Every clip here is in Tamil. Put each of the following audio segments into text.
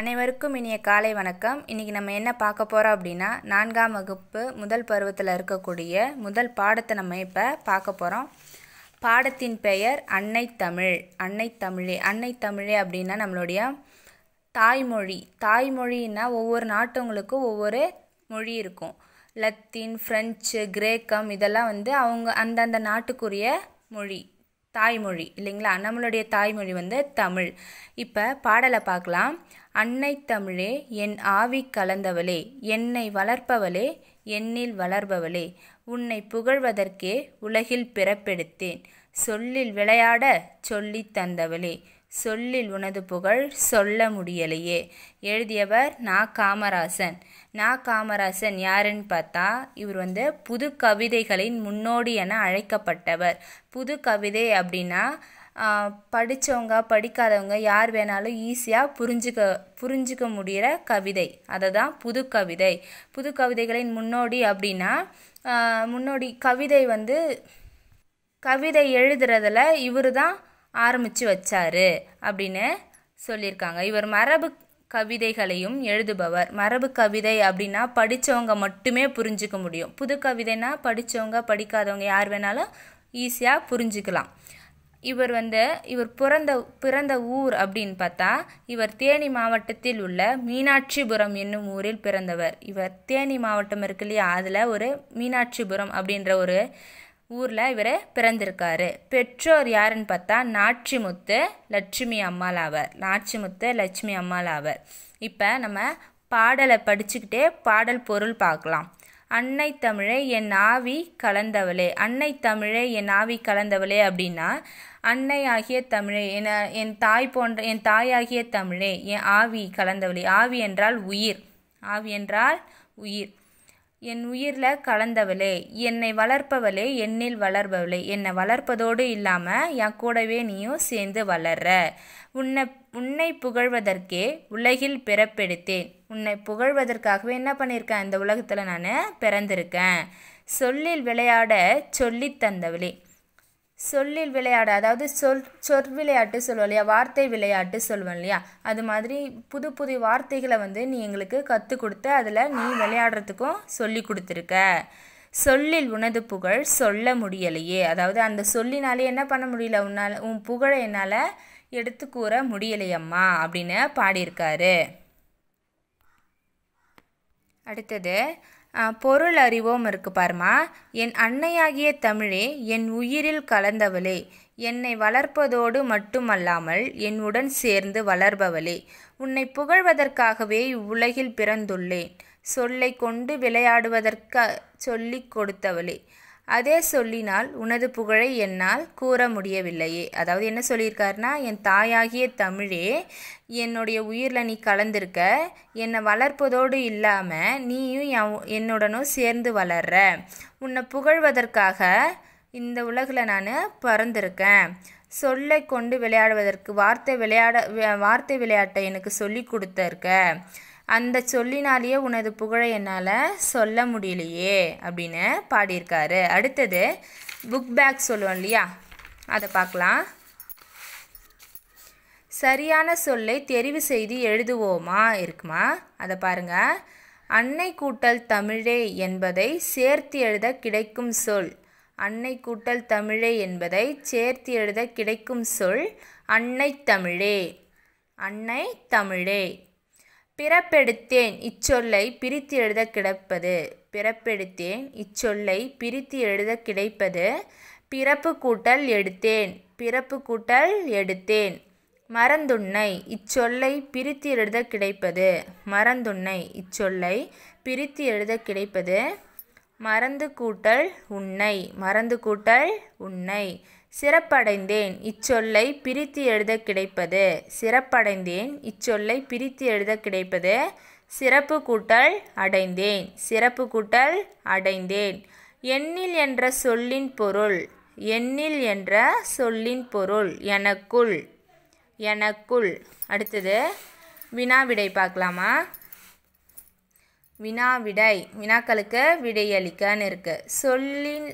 அனைவருக்கும் இனிய காலை வணக்கம் இன்றைக்கி நம்ம என்ன பார்க்க போகிறோம் அப்படின்னா நான்காம் வகுப்பு முதல் பருவத்தில் இருக்கக்கூடிய முதல் பாடத்தை நம்ம இப்போ பார்க்க போகிறோம் பாடத்தின் பெயர் அன்னை தமிழ் அன்னை தமிழே அன்னை தமிழே அப்படின்னா நம்மளுடைய தாய்மொழி தாய்மொழின்னா ஒவ்வொரு நாட்டவங்களுக்கும் ஒவ்வொரு மொழி இருக்கும் லத்தீன் ஃப்ரெஞ்சு கிரேக்கம் இதெல்லாம் வந்து அவங்க அந்தந்த நாட்டுக்குரிய மொழி தாய்மொழி இல்லைங்களா நம்மளுடைய தாய்மொழி வந்து தமிழ் இப்போ பாடலை பார்க்கலாம் அன்னை தமிழே என் ஆவி கலந்தவளே என்னை வளர்ப்பவளே என்னில் வளர்பவளே உன்னை புகழ்வதற்கே உலகில் பிறப்பெடுத்தேன் சொல்லில் விளையாட சொல்லி தந்தவளே சொல்லில் உனது புகழ் சொல்ல முடியலையே எழுதியவர் நா காமராசன் நா காமராசன் யாருன்னு பார்த்தா இவர் வந்து புது கவிதைகளின் முன்னோடி என அழைக்கப்பட்டவர் புது கவிதை அப்படின்னா படித்தவங்க படிக்காதவங்க யார் வேணாலும் ஈஸியாக புரிஞ்சுக்க புரிஞ்சுக்க முடிகிற கவிதை அதை தான் புது கவிதை புது கவிதைகளின் முன்னோடி அப்படின்னா முன்னோடி கவிதை வந்து கவிதை எழுதுறதுல இவர் தான் ஆரம்பித்து வச்சார் அப்படின்னு சொல்லியிருக்காங்க இவர் மரபு கவிதைகளையும் எழுதுபவர் மரபு கவிதை அப்படின்னா படித்தவங்க மட்டுமே புரிஞ்சிக்க முடியும் புது கவிதைனா படித்தவங்க படிக்காதவங்க யார் வேணாலும் ஈஸியாக புரிஞ்சுக்கலாம் இவர் வந்து இவர் பிறந்த பிறந்த ஊர் அப்படின்னு பார்த்தா இவர் தேனி மாவட்டத்தில் உள்ள மீனாட்சிபுரம் என்னும் ஊரில் பிறந்தவர் இவர் தேனி மாவட்டம் இருக்கு இல்லையா அதில் ஒரு மீனாட்சிபுரம் அப்படின்ற ஒரு ஊரில் இவர் பிறந்திருக்காரு பெற்றோர் யாருன்னு பார்த்தா நாச்சிமுத்து லட்சுமி அம்மாள் ஆவர் நாச்சிமுத்து லட்சுமி அம்மாள் ஆவர் இப்போ நம்ம பாடலை படிச்சுக்கிட்டே பாடல் பொருள் பார்க்கலாம் அன்னை தமிழை என் ஆவி கலந்தவளே அன்னை தமிழை என் ஆவி கலந்தவளே அப்படின்னா அன்னை ஆகிய தமிழே என் என் தாய் போன்ற என் தாயாகிய தமிழே என் ஆவி கலந்தவளே ஆவி என்றால் உயிர் ஆவி என்றால் உயிர் என் உயிரில் கலந்தவளே என்னை வளர்ப்பவளே என்னில் வளர்பவளே என்னை வளர்ப்பதோடு இல்லாமல் என் கூடவே நீயும் சேர்ந்து வளர்ற உன்னை உன்னை புகழ்வதற்கே உலகில் பிறப்பெடுத்தேன் உன்னை புகழ்வதற்காகவே என்ன பண்ணியிருக்கேன் இந்த உலகத்தில் நான் பிறந்திருக்கேன் சொல்லில் விளையாட சொல்லித் தந்தவளே சொல்லில் விளையாட அதாவது சொல் சொற் விளையாட்டு சொல்லுவோம் இல்லையா வார்த்தை விளையாட்டு சொல்லுவோம் இல்லையா அது மாதிரி புது புது வார்த்தைகளை வந்து நீ எங்களுக்கு கற்றுக் கொடுத்து அதில் நீ விளையாடுறதுக்கும் சொல்லி கொடுத்துருக்க சொல்லில் உனது புகழ் சொல்ல முடியலையே அதாவது அந்த சொல்லினாலே என்ன பண்ண முடியல உன்னால் உன் புகழை என்னால் எடுத்து கூற முடியலையம்மா அப்படின்னு பாடியிருக்காரு அடுத்தது பொருள் அறிவோம் இருக்கு பாருமா என் அன்னையாகிய தமிழே என் உயிரில் கலந்தவளே என்னை வளர்ப்பதோடு மட்டுமல்லாமல் என்னுடன் சேர்ந்து வளர்பவளே உன்னை புகழ்வதற்காகவே இவ்வுலகில் பிறந்துள்ளேன் சொல்லை கொண்டு விளையாடுவதற்க சொல்லிக் கொடுத்தவளே அதே சொல்லினால் உனது புகழை என்னால் கூற முடியவில்லையே அதாவது என்ன சொல்லியிருக்காருனா என் தாயாகிய தமிழே என்னுடைய உயிரில் நீ கலந்திருக்க என்னை வளர்ப்பதோடு இல்லாமல் நீயும் என்னுடனும் சேர்ந்து வளர்ற உன்னை புகழ்வதற்காக இந்த உலகில் நான் பிறந்திருக்கேன் சொல்லை கொண்டு விளையாடுவதற்கு வார்த்தை விளையாட வார்த்தை விளையாட்டை எனக்கு சொல்லி கொடுத்துருக்க அந்த சொல்லினாலேயே உனது புகழை என்னால் சொல்ல முடியலையே அப்படின்னு பாடியிருக்காரு அடுத்தது புக் பேக் சொல்லுவோம் இல்லையா அதை பார்க்கலாம் சரியான சொல்லை தெரிவு செய்து எழுதுவோமா இருக்குமா அதை பாருங்க அன்னை கூட்டல் தமிழே என்பதை சேர்த்து எழுத கிடைக்கும் சொல் அன்னை கூட்டல் தமிழே என்பதை சேர்த்து எழுத கிடைக்கும் சொல் அன்னை தமிழே அன்னை தமிழே பிறப்பெடுத்தேன் இச்சொல்லை பிரித்து எழுத கிடப்பது பிறப்பெடுத்தேன் இச்சொல்லை பிரித்து எழுத கிடைப்பது பிறப்பு கூட்டல் எடுத்தேன் பிறப்பு கூட்டல் எடுத்தேன் மறந்துண்ணை இச்சொல்லை பிரித்து எழுத கிடைப்பது மறந்துண்ணை இச்சொல்லை பிரித்து எழுத கிடைப்பது மறந்து கூட்டல் உன்னை மறந்து கூட்டல் உன்னை சிறப்படைந்தேன் இச்சொல்லை பிரித்து எழுத கிடைப்பது சிறப்படைந்தேன் இச்சொல்லை பிரித்து எழுத கிடைப்பது சிறப்பு கூட்டல் அடைந்தேன் சிறப்பு கூட்டல் அடைந்தேன் எண்ணில் என்ற சொல்லின் பொருள் எண்ணில் என்ற சொல்லின் பொருள் எனக்குள் எனக்குள் அடுத்தது வினாவிடை பார்க்கலாமா வினாவிடை வினாக்களுக்கு விடையளிக்கன்னு இருக்குது சொல்லின்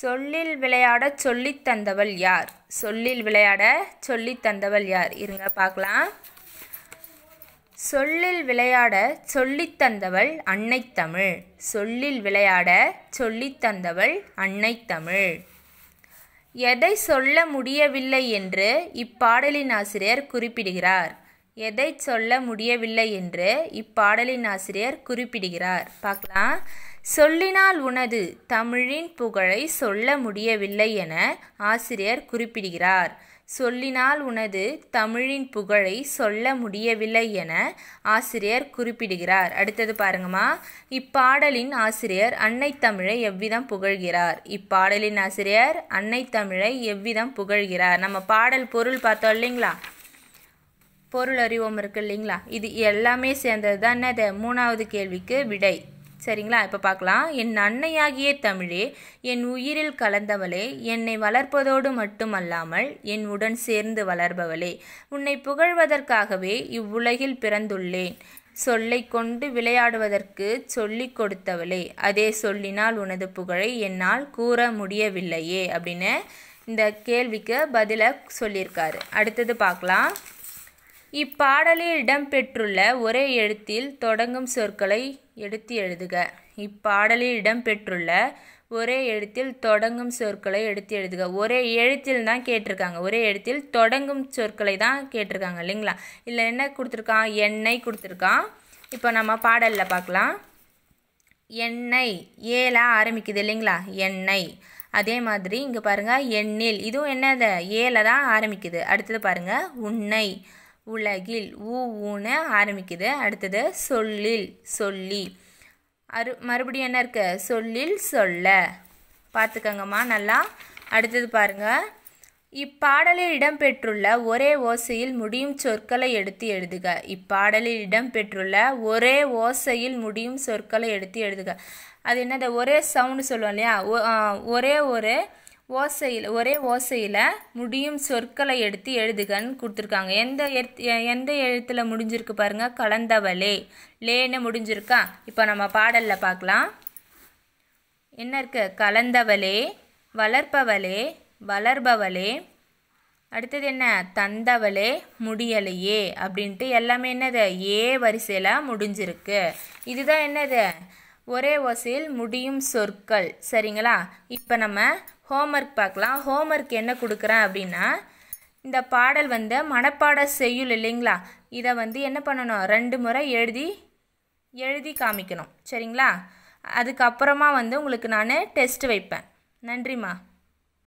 சொல்லில் விளையாட சொல்லித் தந்தவள் யார் சொல்லில் விளையாட சொல்லித் தந்தவள் யார் இருங்க பார்க்கலாம் சொல்லில் விளையாட சொல்லித் தந்தவள் அன்னை தமிழ் சொல்லில் விளையாட சொல்லி தந்தவள் அன்னை தமிழ் எதை சொல்ல முடியவில்லை என்று இப்பாடலின் ஆசிரியர் குறிப்பிடுகிறார் எதை சொல்ல முடியவில்லை என்று இப்பாடலின் ஆசிரியர் குறிப்பிடுகிறார் பார்க்கலாம் சொல்லினால் உனது தமிழின் புகழை சொல்ல முடியவில்லை என ஆசிரியர் குறிப்பிடுகிறார் சொல்லினால் உனது தமிழின் புகழை சொல்ல முடியவில்லை என ஆசிரியர் குறிப்பிடுகிறார் அடுத்தது பாருங்கம்மா இப்பாடலின் ஆசிரியர் அன்னை தமிழை எவ்விதம் புகழ்கிறார் இப்பாடலின் ஆசிரியர் அன்னை தமிழை எவ்விதம் புகழ்கிறார் நம்ம பாடல் பொருள் பார்த்தோம் இல்லைங்களா பொருள் அறிவோம் இருக்கு இல்லைங்களா இது எல்லாமே சேர்ந்தது தான் என்னது மூணாவது கேள்விக்கு விடை சரிங்களா இப்போ பார்க்கலாம் என் அன்னையாகிய தமிழே என் உயிரில் கலந்தவளே என்னை வளர்ப்பதோடு மட்டுமல்லாமல் என் உடன் சேர்ந்து வளர்பவளே உன்னை புகழ்வதற்காகவே இவ்வுலகில் பிறந்துள்ளேன் சொல்லை கொண்டு விளையாடுவதற்கு சொல்லிக் கொடுத்தவளே அதே சொல்லினால் உனது புகழை என்னால் கூற முடியவில்லையே அப்படின்னு இந்த கேள்விக்கு பதிலாக சொல்லியிருக்காரு அடுத்தது பார்க்கலாம் இப்பாடலில் இடம்பெற்றுள்ள ஒரே எழுத்தில் தொடங்கும் சொற்களை எடுத்து எழுதுக இப்பாடலில் இடம்பெற்றுள்ள ஒரே எழுத்தில் தொடங்கும் சொற்களை எடுத்து எழுதுக ஒரே எழுத்தில் தான் கேட்டிருக்காங்க ஒரே எழுத்தில் தொடங்கும் சொற்களை தான் கேட்டிருக்காங்க இல்லைங்களா இல்லை என்ன கொடுத்துருக்கான் எண்ணெய் கொடுத்துருக்கான் இப்போ நம்ம பாடலில் பார்க்கலாம் எண்ணெய் ஏல ஆரம்பிக்குது இல்லைங்களா எண்ணெய் அதே மாதிரி இங்கே பாருங்கள் எண்ணில் இதுவும் என்னது ஏல தான் ஆரம்பிக்குது அடுத்தது பாருங்கள் உன்னை உலகில் ஊ ஊன ஆரம்பிக்குது அடுத்தது சொல்லில் சொல்லி அரு மறுபடியும் என்ன இருக்கு சொல்லில் சொல்ல பார்த்துக்கங்கம்மா நல்லா அடுத்தது பாருங்கள் இப்பாடலில் இடம்பெற்றுள்ள ஒரே ஓசையில் முடியும் சொற்களை எடுத்து எழுதுக இப்பாடலில் இடம்பெற்றுள்ள ஒரே ஓசையில் முடியும் சொற்களை எடுத்து எழுதுக அது என்னது ஒரே சவுண்டு சொல்லுவோம் இல்லையா ஒரே ஒரு ஓசையில் ஒரே ஓசையில் முடியும் சொற்களை எடுத்து எழுதுகன்னு கொடுத்துருக்காங்க எந்த எழுத்து எந்த எழுத்தில் முடிஞ்சிருக்கு பாருங்கள் கலந்தவளே லேன்னு முடிஞ்சிருக்கா இப்போ நம்ம பாடலில் பார்க்கலாம் என்ன இருக்கு கலந்தவளே வளர்ப்பவளே வளர்பவளே அடுத்தது என்ன தந்தவளே முடியலையே அப்படின்ட்டு எல்லாமே என்னது ஏ வரிசையில் முடிஞ்சிருக்கு இதுதான் என்னது ஒரே ஓசையில் முடியும் சொற்கள் சரிங்களா இப்போ நம்ம ஹோம்ஒர்க் பார்க்கலாம் ஹோம்ஒர்க் என்ன கொடுக்குறேன் அப்படின்னா இந்த பாடல் வந்து மனப்பாட செய்யுள் இல்லைங்களா இதை வந்து என்ன பண்ணணும் ரெண்டு முறை எழுதி எழுதி காமிக்கணும் சரிங்களா அதுக்கப்புறமா வந்து உங்களுக்கு நான் டெஸ்ட் வைப்பேன் நன்றிம்மா